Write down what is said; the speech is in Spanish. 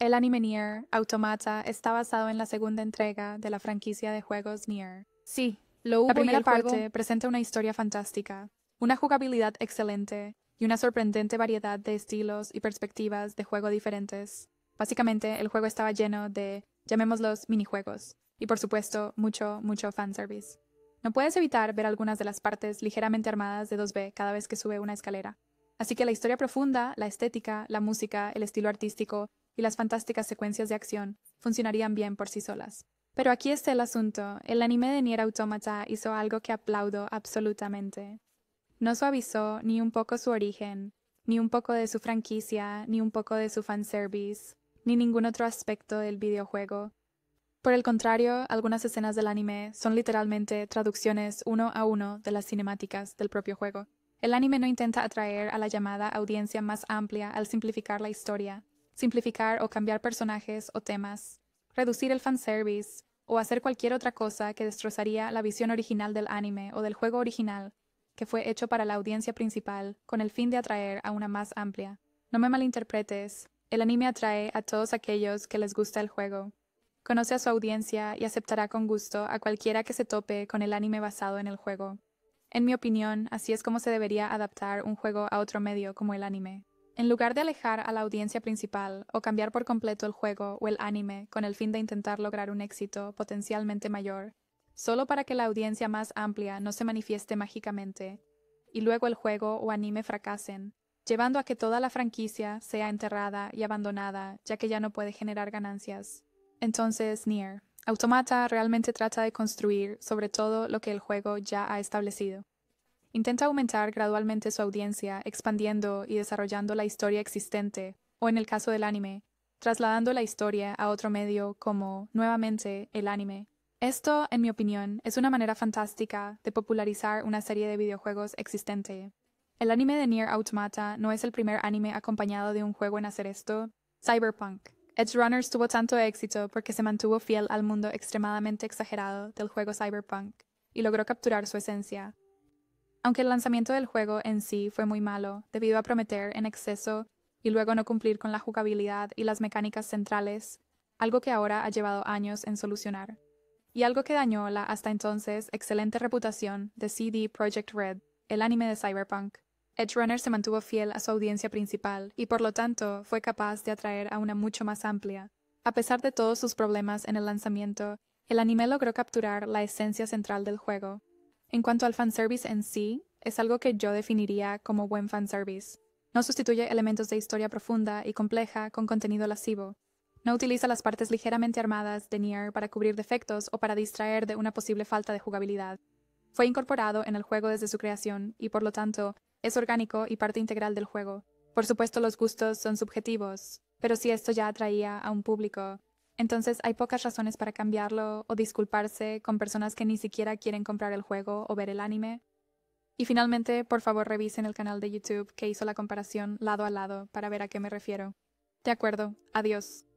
El anime Nier Automata está basado en la segunda entrega de la franquicia de juegos Nier. Sí, lo hubo La primera parte presenta una historia fantástica, una jugabilidad excelente y una sorprendente variedad de estilos y perspectivas de juego diferentes. Básicamente, el juego estaba lleno de, llamémoslos, minijuegos, y por supuesto, mucho, mucho fanservice. No puedes evitar ver algunas de las partes ligeramente armadas de 2B cada vez que sube una escalera. Así que la historia profunda, la estética, la música, el estilo artístico y las fantásticas secuencias de acción funcionarían bien por sí solas. Pero aquí está el asunto. El anime de Nier Automata hizo algo que aplaudo absolutamente. No suavizó ni un poco su origen, ni un poco de su franquicia, ni un poco de su fanservice, ni ningún otro aspecto del videojuego. Por el contrario, algunas escenas del anime son literalmente traducciones uno a uno de las cinemáticas del propio juego. El anime no intenta atraer a la llamada audiencia más amplia al simplificar la historia, simplificar o cambiar personajes o temas, reducir el fanservice o hacer cualquier otra cosa que destrozaría la visión original del anime o del juego original que fue hecho para la audiencia principal con el fin de atraer a una más amplia. No me malinterpretes, el anime atrae a todos aquellos que les gusta el juego. Conoce a su audiencia y aceptará con gusto a cualquiera que se tope con el anime basado en el juego. En mi opinión, así es como se debería adaptar un juego a otro medio como el anime. En lugar de alejar a la audiencia principal o cambiar por completo el juego o el anime con el fin de intentar lograr un éxito potencialmente mayor, solo para que la audiencia más amplia no se manifieste mágicamente, y luego el juego o anime fracasen, llevando a que toda la franquicia sea enterrada y abandonada ya que ya no puede generar ganancias. Entonces, Nier, Automata realmente trata de construir sobre todo lo que el juego ya ha establecido. Intenta aumentar gradualmente su audiencia, expandiendo y desarrollando la historia existente, o en el caso del anime, trasladando la historia a otro medio como, nuevamente, el anime. Esto, en mi opinión, es una manera fantástica de popularizar una serie de videojuegos existente. El anime de Near Automata no es el primer anime acompañado de un juego en hacer esto. Cyberpunk. Edge Runners tuvo tanto éxito porque se mantuvo fiel al mundo extremadamente exagerado del juego Cyberpunk y logró capturar su esencia, aunque el lanzamiento del juego en sí fue muy malo, debido a prometer en exceso y luego no cumplir con la jugabilidad y las mecánicas centrales, algo que ahora ha llevado años en solucionar, y algo que dañó la hasta entonces excelente reputación de CD Projekt Red, el anime de Cyberpunk. Edge Runner se mantuvo fiel a su audiencia principal y por lo tanto fue capaz de atraer a una mucho más amplia. A pesar de todos sus problemas en el lanzamiento, el anime logró capturar la esencia central del juego, en cuanto al fanservice en sí, es algo que yo definiría como buen fanservice. No sustituye elementos de historia profunda y compleja con contenido lascivo. No utiliza las partes ligeramente armadas de Nier para cubrir defectos o para distraer de una posible falta de jugabilidad. Fue incorporado en el juego desde su creación y por lo tanto es orgánico y parte integral del juego. Por supuesto los gustos son subjetivos, pero si esto ya atraía a un público, entonces hay pocas razones para cambiarlo o disculparse con personas que ni siquiera quieren comprar el juego o ver el anime. Y finalmente, por favor revisen el canal de YouTube que hizo la comparación lado a lado para ver a qué me refiero. De acuerdo, adiós.